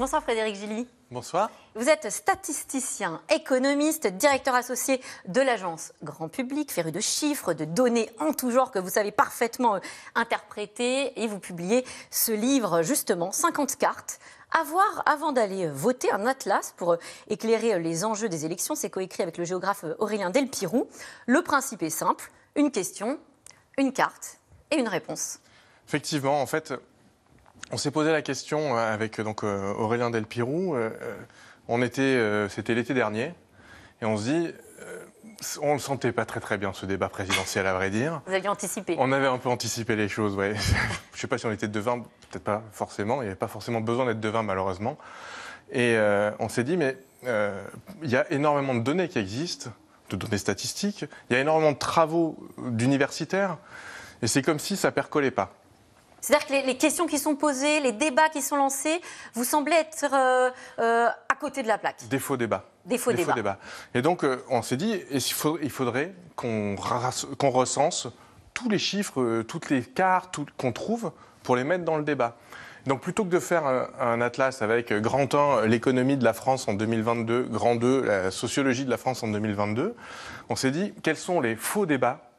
Bonsoir Frédéric Gilly. Bonsoir. Vous êtes statisticien, économiste, directeur associé de l'agence Grand Public, féru de chiffres, de données en tout genre que vous savez parfaitement euh, interpréter et vous publiez ce livre justement 50 cartes avoir, avant d'aller euh, voter, un atlas pour euh, éclairer les enjeux des élections. C'est coécrit avec le géographe Aurélien Delpirou. Le principe est simple une question, une carte et une réponse. Effectivement, en fait, on s'est posé la question euh, avec euh, donc, euh, Aurélien Delpirou. On était, c'était l'été dernier, et on se dit, on le sentait pas très très bien ce débat présidentiel à vrai dire. Vous aviez anticipé. On avait un peu anticipé les choses, ouais. Je sais pas si on était devin, peut-être pas forcément. Il n'y avait pas forcément besoin d'être devin malheureusement. Et on s'est dit, mais il y a énormément de données qui existent, de données statistiques. Il y a énormément de travaux d'universitaires, et c'est comme si ça percolait pas. C'est-à-dire que les, questions qui sont posées, les débats qui sont lancés, vous semblez être euh, euh, à côté de la plaque. Des faux débats. Des faux, Et donc, euh, on s'est dit, il faudrait, qu'on recense tous les chiffres, toutes les cartes qu'on trouve pour les mettre dans le débat. Donc plutôt que de faire un, un atlas avec grand 1 l'économie de la France en 2022, grand 2 la sociologie de la France en 2022, on s'est dit quels sont les faux débats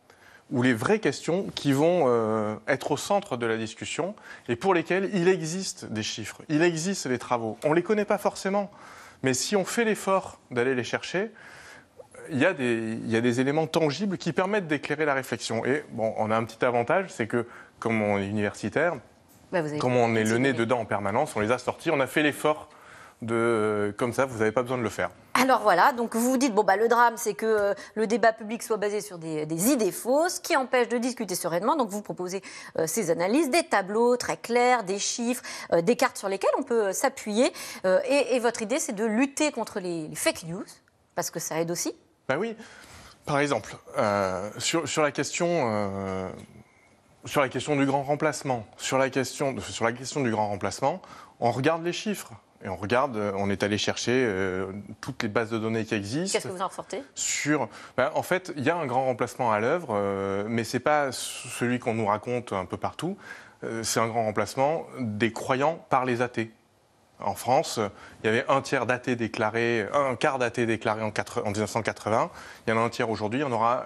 ou les vraies questions qui vont euh, être au centre de la discussion et pour lesquelles il existe des chiffres, il existe des travaux. On ne les connaît pas forcément, mais si on fait l'effort d'aller les chercher, il y, a des, éléments tangibles qui permettent d'éclairer la réflexion. Et bon, on a un petit avantage, c'est que comme on est universitaire, bah, comme on est le nez dedans en permanence, on les a sortis, on a fait l'effort de... Comme ça, vous n'avez pas besoin de le faire. Alors voilà, donc vous vous dites, bon, bah, le drame, c'est que euh, le débat public soit basé sur des, idées fausses qui empêchent de discuter sereinement. Donc vous proposez euh, ces analyses, des tableaux très clairs, des chiffres, euh, des cartes sur lesquelles on peut s'appuyer. Et, votre idée, c'est de lutter contre les, fake news, parce que ça aide aussi. Ben oui. Par exemple, la question sur la question du grand remplacement, sur la sur la question du grand remplacement, on regarde les chiffres. Et on regarde, euh, on est allé chercher euh, toutes les bases de données qui existent. Qu'est-ce que vous en ressortez Sur, ben, en fait, il y a un grand remplacement à l'œuvre, euh, mais mais n'est pas celui qu'on nous raconte un peu partout. c'est un grand remplacement des croyants par les athées. En France, il y avait un tiers d'athées déclarés, un quart d'athées déclarés en, en, 1980. Il y en a un tiers aujourd'hui. on aura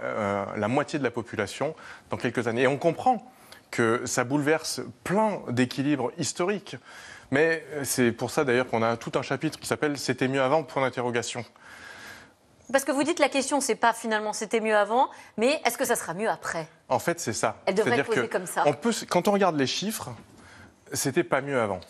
la moitié de la population dans quelques années. Et on comprend que ça bouleverse plein d'équilibres historiques. Mais c'est pour ça d'ailleurs qu'on a tout un chapitre qui s'appelle C'était mieux avant point d'interrogation. Parce que vous dites la question, c'est pas finalement c'était mieux avant, mais est-ce que ça sera mieux après En fait, c'est ça. Elle devrait être posée comme ça. quand on regarde les chiffres, c'était pas mieux avant.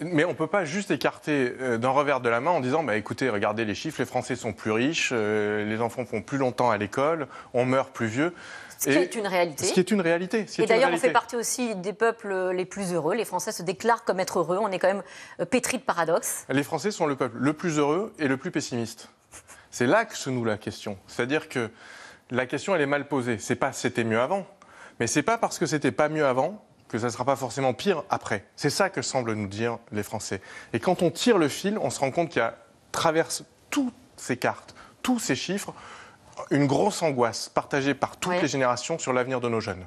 Mais on ne peut pas juste écarter euh, d'un revers de la main en disant bah, écoutez, regardez les chiffres, les Français sont plus riches, euh, les enfants font plus longtemps à l'école, on meurt plus vieux. Ce qui est une réalité. une réalité. et d'ailleurs, on fait partie aussi des peuples euh, les plus heureux. Les Français se déclarent comme être heureux. On est quand même pétri de paradoxes. Les Français sont le peuple le plus heureux et le plus pessimiste. C'est là que se noue la question. C'est-à-dire que la question, elle est mal posée. C'est pas c'était mieux avant. Mais c'est pas parce que c'était pas mieux avant que ça ne sera pas forcément pire après. C'est ça que semblent nous dire les Français. Et quand on tire le fil, on se rend compte qu'il y a, traverse toutes ces cartes, tous ces chiffres, une grosse angoisse partagée par toutes les générations sur l'avenir de nos jeunes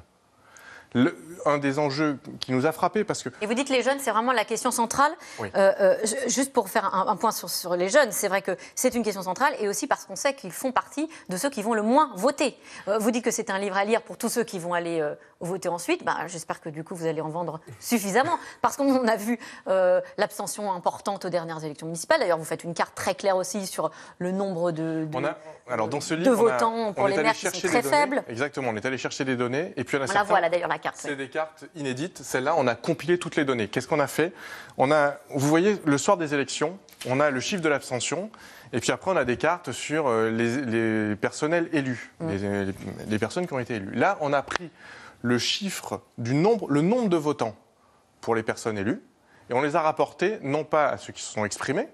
un des enjeux qui nous a frappés parce que... Et vous dites les jeunes, c'est vraiment la question centrale. Euh, euh, juste pour faire un, point sur, les jeunes, c'est vrai que c'est une question centrale et aussi parce qu'on sait qu'ils font partie de ceux qui vont le moins voter. Euh, vous dites que c'est un livre à lire pour tous ceux qui vont aller voter ensuite. Bah, J'espère que du coup, vous allez en vendre suffisamment parce qu'on a vu l'abstention importante aux dernières élections municipales. D'ailleurs, vous faites une carte très claire aussi sur le nombre de, votants pour les maires qui sont très faibles. Exactement, on est allé chercher des données. Et puis, on a d'ailleurs, c'est des cartes inédites. celles là on a compilé toutes les données. Qu'est-ce qu'on a fait On a, vous voyez, le soir des élections, on a le chiffre de l'abstention. Et puis après, on a des cartes sur euh, les, personnels élus, mm. les, personnes qui ont été élues. Là, on a pris le chiffre du nombre, le nombre de votants pour les personnes élues, et on les a rapportés non pas à ceux qui se sont exprimés,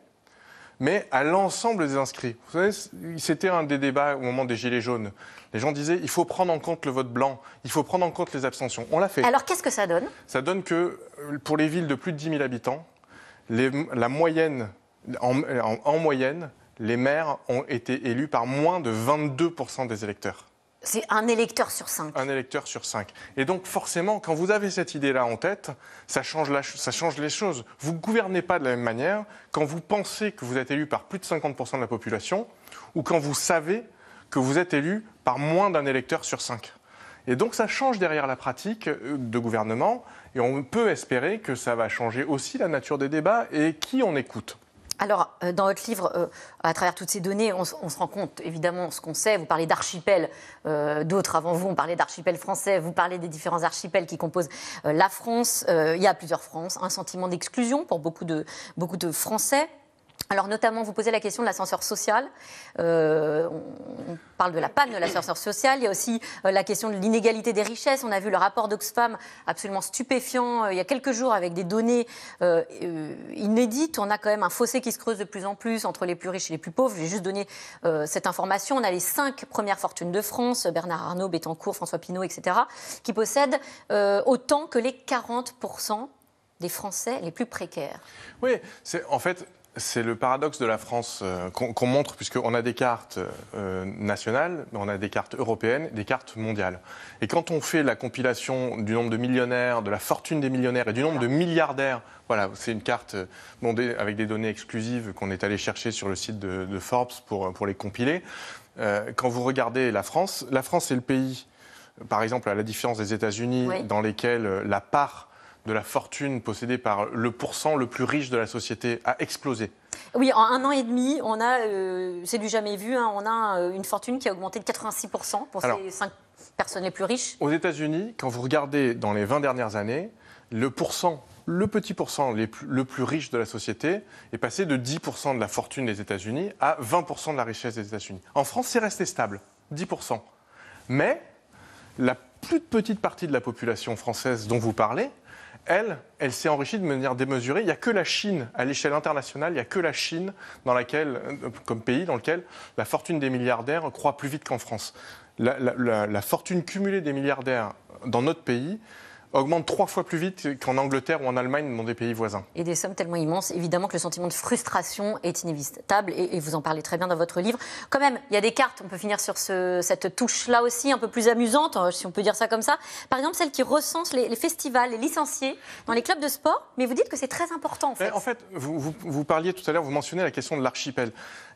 mais à l'ensemble des inscrits. Vous savez, c'était un des débats au moment des Gilets jaunes. Les gens disaient il faut prendre en compte le vote blanc, il faut prendre en compte les abstentions. On l'a fait. Alors qu'est-ce que ça donne Ça donne que euh, pour les villes de plus de 10 000 habitants, la moyenne, en, en moyenne, les maires ont été élus par moins de 22 des électeurs. C'est un électeur sur cinq. Un électeur sur cinq. Et donc forcément, quand vous avez cette idée-là en tête, ça change, ça change les choses. Vous ne gouvernez pas de la même manière quand vous pensez que vous êtes élu par plus de 50% de la population ou quand vous savez que vous êtes élu par moins d'un électeur sur cinq. Et donc ça change derrière la pratique euh, de gouvernement et on peut espérer que ça va changer aussi la nature des débats et qui on écoute. Alors, euh, dans votre livre, euh, à travers toutes ces données, on, se rend compte, évidemment, ce qu'on sait. Vous parlez d'archipels, euh, d'autres avant vous, ont parlé d'archipels français, vous parlez des différents archipels qui composent la France. il y a plusieurs France, un sentiment d'exclusion pour beaucoup de, beaucoup de Français. Alors notamment, vous posez la question de l'ascenseur social. Euh, on, parle de la panne de l'ascenseur social. Il y a aussi euh, la question de l'inégalité des richesses. On a vu le rapport d'Oxfam absolument stupéfiant euh, il y a quelques jours avec des données inédites. On a quand même un fossé qui se creuse de plus en plus entre les plus riches et les plus pauvres. J'ai juste donné cette information. On a les cinq premières fortunes de France, Bernard Arnault, Bettencourt, François Pinault, etc., qui possèdent autant que les 40% des Français les plus précaires. Oui, c'est en fait c'est le paradoxe de la France euh, qu'on montre, puisqu'on a des cartes euh, nationales, on a des cartes européennes, des cartes mondiales. Et quand on fait la compilation du nombre de millionnaires, de la fortune des millionnaires et du nombre de milliardaires, voilà, c'est une carte euh, avec des données exclusives qu'on est allé chercher sur le site de, Forbes pour, les compiler. quand vous regardez la France, la France est le pays, par exemple, à la différence des États-Unis, dans lesquels la part de la fortune possédée par le pourcent le plus riche de la société a explosé. Oui, en un an et demi, on a, euh, c'est du jamais vu, hein, on a euh, une fortune qui a augmenté de 86% pour ces 5 personnes les plus riches. Aux États-Unis, quand vous regardez dans les 20 dernières années, le pourcent, le petit pourcent les le plus riche de la société est passé de 10% de la fortune des États-Unis à 20% de la richesse des États-Unis. En France, c'est resté stable, 10%. Mais la plus petite partie de la population française dont vous parlez, elle, elle s'est enrichie de manière démesurée. Il n'y a que la Chine, à l'échelle internationale, il n'y a que la Chine euh, comme pays dans lequel la fortune des milliardaires croît plus vite qu'en France. la, fortune cumulée des milliardaires dans notre pays, augmente trois fois plus vite qu'en Angleterre ou en Allemagne, dans des pays voisins. Et des sommes tellement immenses, évidemment que le sentiment de frustration est inévitable, et, vous en parlez très bien dans votre livre. Quand même, il y a des cartes, on peut finir sur cette touche-là aussi, un peu plus amusante, euh, si on peut dire ça comme ça. Par exemple, celle qui recense les, festivals, les licenciés dans les clubs de sport, mais vous dites que c'est très important en fait. en fait, vous, parliez tout à l'heure, vous mentionnez la question de l'archipel.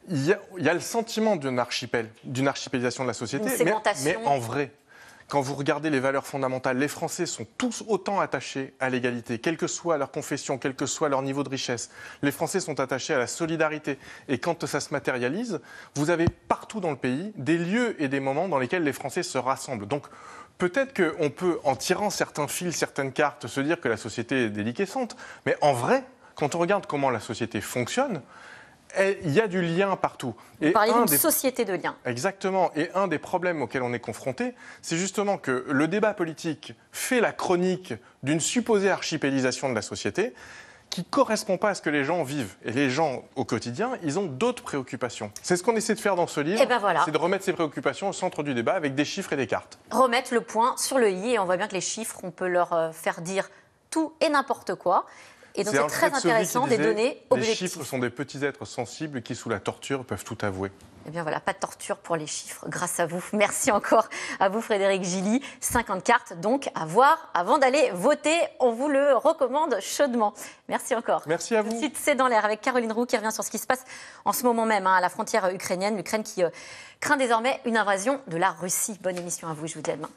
Il y, a, le sentiment d'un archipel, d'une archipélisation de la société, mais, mais, en vrai. Quand vous regardez les valeurs fondamentales, les Français sont tous autant attachés à l'égalité, quelle que soit leur confession, quel que soit leur niveau de richesse. Les Français sont attachés à la solidarité. Et quand ça se matérialise, vous avez partout dans le pays des lieux et des moments dans lesquels les Français se rassemblent. Donc, Peut-être qu'on peut, en tirant certains fils, certaines cartes, se dire que la société est déliquescente, mais en vrai, quand on regarde comment la société fonctionne, eh, il y a du lien partout. Vous et parlez d'une des... société de liens. Exactement. Et un des problèmes auxquels on est confronté, c'est justement que le débat politique fait la chronique d'une supposée archipélisation de la société qui ne correspond pas à ce que les gens vivent. Et les gens, au quotidien, ils ont d'autres préoccupations. C'est ce qu'on essaie de faire dans ce livre, eh ben c'est de remettre ces préoccupations au centre du débat avec des chiffres et des cartes. Remettre le point sur le i, et on voit bien que les chiffres, on peut leur euh, faire dire tout et n'importe quoi. Et donc c'est très intéressant, des données objectives. Les chiffres sont des petits êtres sensibles qui, sous la torture, peuvent tout avouer. Eh bien voilà, pas de torture pour les chiffres, grâce à vous. Merci encore à vous, Frédéric Gilly. 50 cartes donc à voir avant d'aller voter. On vous le recommande chaudement. Merci encore. Merci à vous. Petite C'est dans l'air avec Caroline Roux qui revient sur ce qui se passe en ce moment même hein, à la frontière ukrainienne. L'Ukraine qui euh, craint désormais une invasion de la Russie. Bonne émission à vous, je vous dis à demain.